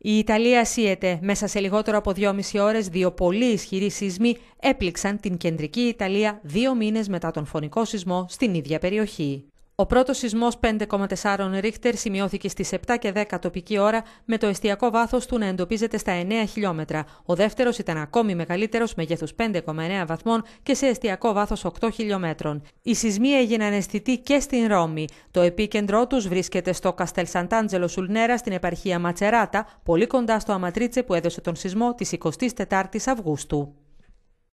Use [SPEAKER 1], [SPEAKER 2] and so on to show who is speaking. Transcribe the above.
[SPEAKER 1] Η Ιταλία σύεται. Μέσα σε λιγότερο από 2,5 ώρες, δύο πολύ ισχυροί σεισμοί έπληξαν την κεντρική Ιταλία δύο μήνες μετά τον φωνικό σεισμό στην ίδια περιοχή. Ο πρώτος σεισμός 5,4 ρίχτερ σημειώθηκε στις 7 και 10 τοπική ώρα, με το εστιακό βάθος του να εντοπίζεται στα 9 χιλιόμετρα. Ο δεύτερος ήταν ακόμη μεγαλύτερος, μεγέθους 5,9 βαθμών και σε εστιακό βάθος 8 χιλιόμετρων. Οι σεισμοί έγιναν αισθητοί και στην Ρώμη. Το επίκεντρό τους βρίσκεται στο Καστελ Σαντάντζελο Σουλνέρα στην επαρχία Ματσεράτα, πολύ κοντά στο Αματρίτσε που έδωσε τον σεισμό της 24η Αυγούστου.